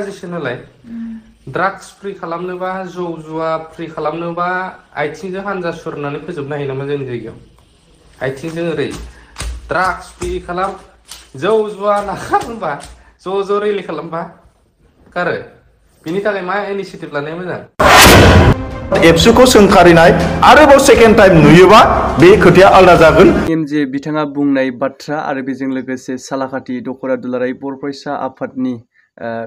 suggestion होलाय फ्रि खालामनोबा जौ जुवा फ्रि खालामनोबा आथिंजों हानजा सुरनानै फोजोबनो हायो नामा जोंनि जायगायाव आथिंजों ओरै ड्राग्स फ्रि खालाम जौ जुवा नागारनोबा ज' ज' रेलि खालामबा गारो बिनि थाखाय मा इनिशियेटिभ लानाया मोजां एबसुखौ सोंखारिनाय आरोबाव सेकेन्ड टाइम नुयोबा बे खोथाया आलादा जागोन एमजे बिथाङा बुंनाय बाथ्रा आरो बेजों लोगोसे सालाखाथि दखरा दुलाराय बरफरायसा आफादनि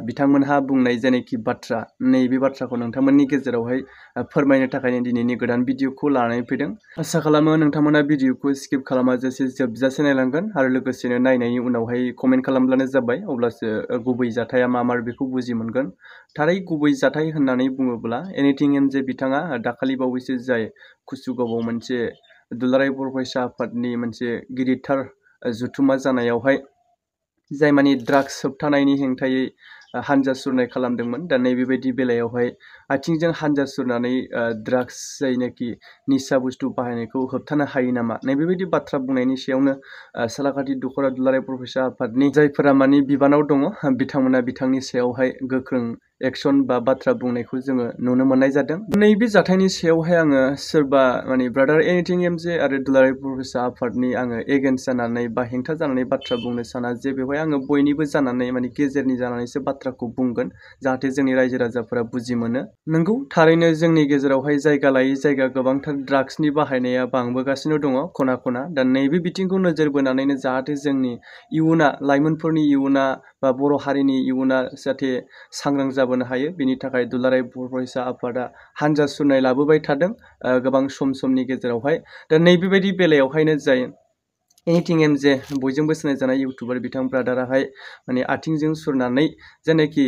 बिथांमोनहा बुंनाय जेनेखि बाथ्रा नैबे बाथ्राखौ नोंथांमोननि गेजेरावहाय फोरमायनो थाखायनो दिनैनि गोदान भिडिअखौ लानानै फैदों आसा खालामो नोंथांमोना भिडिअखौ स्किप खालामा जासे जोबजासे नायलांगोन आरो लोगोसेनो नायनायनि उनावहाय कमेन्ट खालामब्लानो जाबाय अब्लासो गुबै जाथाया मा मार बेखौ बुजि मोनगोन थारै गुबै जाथाय होननानै बुङोब्ला एनिथिं एम जे बिथाङा दाखालि बावैसो जाय कुसुगावआव मोनसे दुलाराय बर' फरायसा आफादनि मोनसे गिदिरथार जथुमा जानायावहाय जाय मानि ड्राग्स होबथानायनि हेंथायै हानजा सुरनाय खालामदोंमोन दा नैबेबायदि बेलायावहाय आथिंजों हानजा सुरनानै ड्राग्स जायनाखि निसा बुस्तु बाहायनायखौ होबथानो हायो नामा नैबेबायदि बाथ्रा बुंनायनि सायावनो सालाकाथि दखरा दुलाराय प्रफेसार आफादनि जायफोरा मानि बिबानाव दङ बिथांमोना बिथांनि सायावहाय गोख्रों एक्शन बा बाथ्रा बुंनायखौ जोङो नुनो मोननाय जादों नैबे जाथायनि सायावहाय आङो सोरबा माने ब्रादार एनिथिं एमजे आरो दुलाराय प्रफेसार आफादनि आङो एगेन्स्ट जानानै बा हेंथा जानानै बाथ्रा बुंनो साना जे बेवहाय आङो बयनिबो जानानै माने गेजेरनि जानानैसो बाथ्राखौ बुंगोन जाहाथे जोंनि रायजो राजाफोरा बुजि मोनो नंगौ थारैनो जोंनि गेजेरावहाय जायगा लायै जायगा गोबांथार ड्राग्सनि बाहायनाया बांबोगासिनो दङ खना खना दा नैबे बिथिंखौ नोजोर बोनानैनो जाहाथे जोंनि इयुना लाइमोनफोरनि इयुना बा बर' हारिनि इयुना जाहाथे सांग्रां जा लाबोनो हायो बिनि थाखाय दुलाराय बर' फरायसा आफादा हानजा सुरनाय लाबोबाय सम समनि गेजेरावहाय दा नैबेबायदि बेलायावहायनो जाय एनिथिं एम जे बयजोंबो सिनायजानाय इउटुबार बिथां ब्रादाराहाय माने आथिंजों सुरनानै जेनाखि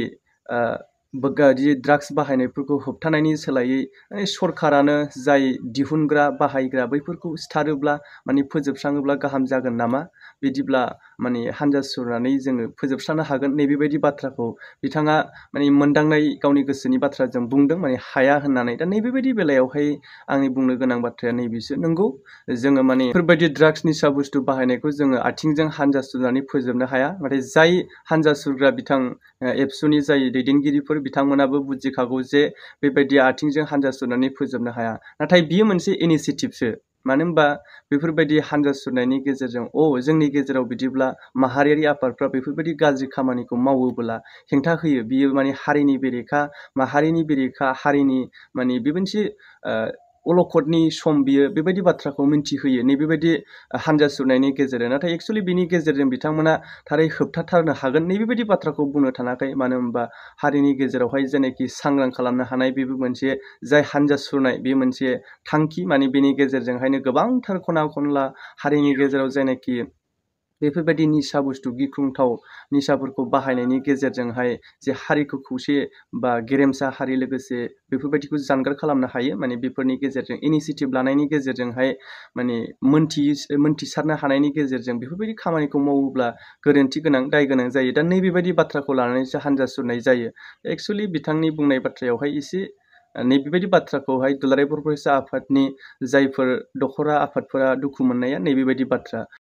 जि ड्राग्स बाहायनायफोरखौ होबथानायनि सोलायै माने सरकारानो जाय दिहुनग्रा बाहायग्रा बैफोरखौ सिथारोब्ला माने फोजोबस्राङोब्ला गाहाम जागोन नामा बिदिब्ला माने हान्जा सुरनानै जोङो फोजोबस्रांनो हागोन नैबेबायदि बाथ्राखौ बिथाङा माने मोनदांनाय गावनि गोसोनि बाथ्राजों बुंदों माने हाया होननानै दा नैबेबायदि बेलायावहाय आंनि बुंनो गोनां बाथ्राया नैबेसो नंगौ जोङो माने बेफोरबायदि ड्राग्स निसा बुस्तु बाहायनायखौ जोङो आथिंजों हान्जा सुरनानै फोजोबनो हाया नाथाय जाय हान्जा सुरग्रा बिथां एबसुनि जाय दैदेनगिरिफोर बिथांमोनाबो बुजिखागौ जे बेबायदि आथिंजों हान्जा सुरनानै फोजोबनो हाया नाथाय बियो मोनसे इनिसिएटिभसो Manimba people by the hundreds of many kids are saying, oh, isn't it easier to be able to be a बेरेखा up or probably अलखदनि सम बियो बेबायदि बाथ्राखौ मिन्थिहोयो नैबेबायदि हानजा सुरनायनि गेजेरजों नाथाय एक्सुलि बिनि गेजेरजों बिथांमोना थारै होबथाथारनो हागोन नैबेबायदि बाथ्राखौ बुंनो थानाखै मानो होनबा हारिनि गेजेरावहाय जेनाखि सांग्रां खालामनो हानाय बेबो मोनसे जाय हानजा सुरनाय बे मोनसे थांखि माने बेनि गेजेरजोंहायनो गोबांथार खना खनला हारिनि गेजेराव जायनाखि बेफोरबायदि निसा बुस्तु गिख्रंथाव निसाफोरखौ बाहायनायनि गेजेरजोंहाय जे हारिखौ खौसे बा गेरेमसा हारि लोगोसे बेफोरबायदिखौ जानगार खालामनो हायो माने बेफोरनि गेजेरजों इनिसिएटिभ लानायनि गेजेरजोंहाय माने मोनथियै मोनथिसारनो हानायनि गेजेरजों बेफोरबायदि खामानिखौ मावोब्ला गोरोन्थि गोनां दाय गोनां जायो दा नैबेबायदि बाथ्राखौ लानानैसो हान्जा सुरनाय जायो एक्सुवेलि बिथांनि बुंनाय बाथ्रायावहाय इसे नैबेबायदि बाथ्राखौहाय दुलाराय बर' फरायसा आफादनि जायफोर दख'रा आफादफोरा दुखु मोननाया नैबेबायदि बाथ्रा